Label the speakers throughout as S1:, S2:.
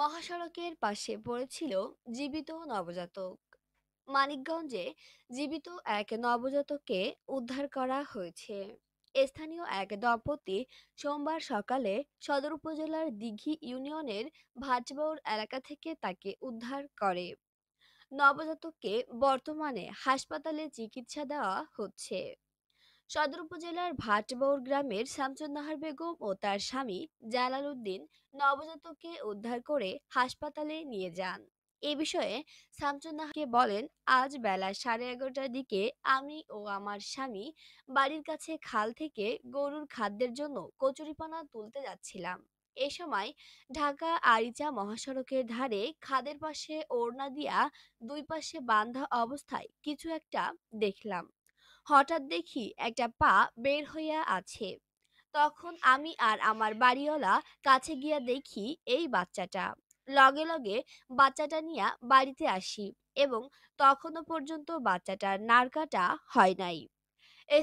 S1: মহাসড়কের পাশে পড়েছিল জীবিত নবজাতক মানিকগঞ্জে জীবিত এক নবজাতককে উদ্ধার করা হয়েছে স্থানীয় এক দম্পতি সোমবার সকালে সদর উপজেলার দিঘি ইউনিয়নের ভাটবৌর এলাকা থেকে তাকে উদ্ধার করে নবজাতককে বর্তমানে হাসপাতালে চিকিৎসা দেওয়া হচ্ছে সদর উপজেলার ভাটবৌর গ্রামের নাহার বেগম ও তার স্বামী জালাল উদ্দিন নবজাতককে উদ্ধার করে হাসপাতালে নিয়ে যান এ বিষয়ে শামসুন্নাহাকে বলেন আজ বেলা সাড়ে এগারোটার দিকে আমি ও আমার স্বামী বাড়ির কাছে খাল থেকে গরুর খাদ্যের জন্য কচুরিপানা তুলতে যাচ্ছিলাম এ সময় ঢাকা আরিচা মহাসড়কের ধারে খাদের পাশে ওড়না দিয়া দুই পাশে বান্ধা অবস্থায় কিছু একটা দেখলাম হঠাৎ দেখি একটা পা বের হইয়া আছে তখন আমি আর আমার বাড়িওয়ালা কাছে গিয়া দেখি এই বাচ্চাটা লগে লগে বাচ্চাটা নিয়ে বাড়িতে আসি এবং তখনও পর্যন্ত বাচ্চাটার নারকাটা হয় নাই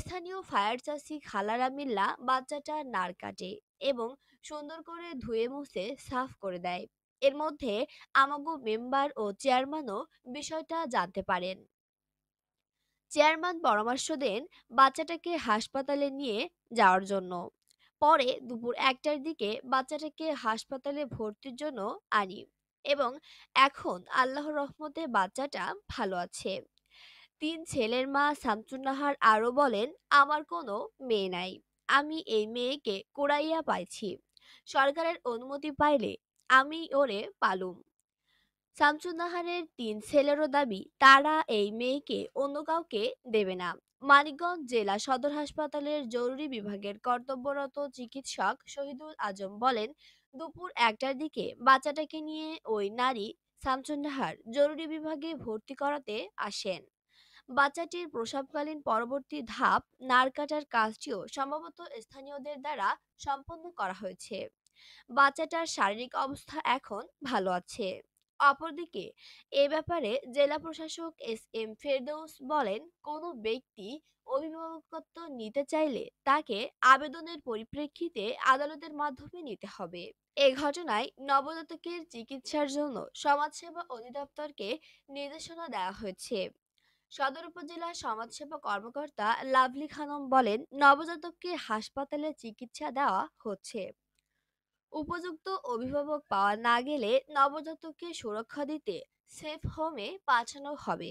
S1: স্থানীয় ফায়ার চাষি খালারা মিল্লা বাচ্চাটার নার কাটে এবং সুন্দর করে ধুয়ে মুছে সাফ করে দেয় এর মধ্যে আমাগো মেম্বার ও চেয়ারম্যানও বিষয়টা জানতে পারেন চেয়ারম্যান পরামর্শ দেন বাচ্চাটাকে হাসপাতালে নিয়ে যাওয়ার জন্য পরে দুপুর একটার দিকে বাচ্চাটাকে হাসপাতালে ভর্তির জন্য আনি এবং এখন আল্লাহ রহমতে বাচ্চাটা ভালো আছে তিন ছেলের মা শামসুন্নাহার আরও বলেন আমার কোনো মেয়ে নাই আমি এই মেয়েকে কোড়াইয়া পাইছি সরকারের অনুমতি পাইলে আমি ওরে পালুম শামসুন্নাহারের তিন ছেলেরও দাবি তারা এই মেয়েকে অন্য কাউকে দেবে না মানিকগঞ্জ জেলা সদর হাসপাতালের জরুরি বিভাগের কর্তব্যরত চিকিৎসক শহীদুল আজম বলেন দুপুর একটার দিকে বাচ্চাটাকে নিয়ে ওই নারী শামসুন্নাহার জরুরি বিভাগে ভর্তি করাতে আসেন বাচ্চাটির প্রসবকালীন পরবর্তী ধাপ নার কাটার কাজটিও সম্ভবত স্থানীয়দের দ্বারা সম্পন্ন করা হয়েছে বাচ্চাটার শারীরিক অবস্থা এখন ভালো আছে অপরদিকে এ ব্যাপারে জেলা প্রশাসক এস এম ফেরদৌস বলেন কোনো ব্যক্তি অভিভাবকত্ব নিতে চাইলে তাকে আবেদনের পরিপ্রেক্ষিতে আদালতের মাধ্যমে নিতে হবে এ ঘটনায় নবজাতকের চিকিৎসার জন্য সমাজসেবা অধিদপ্তরকে নির্দেশনা দেওয়া হয়েছে সদর উপজেলা সমাজসেবা কর্মকর্তা লাভলি খানম বলেন নবজাতককে হাসপাতালে চিকিৎসা দেওয়া হচ্ছে উপযুক্ত অভিভাবক পাওয়া না গেলে নবজাতককে সুরক্ষা দিতে সেফ হোমে পাঠানো হবে